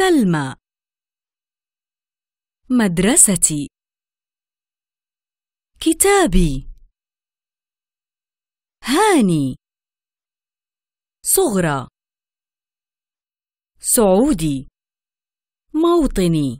سلمى مدرستي كتابي هاني صغرى سعودي موطني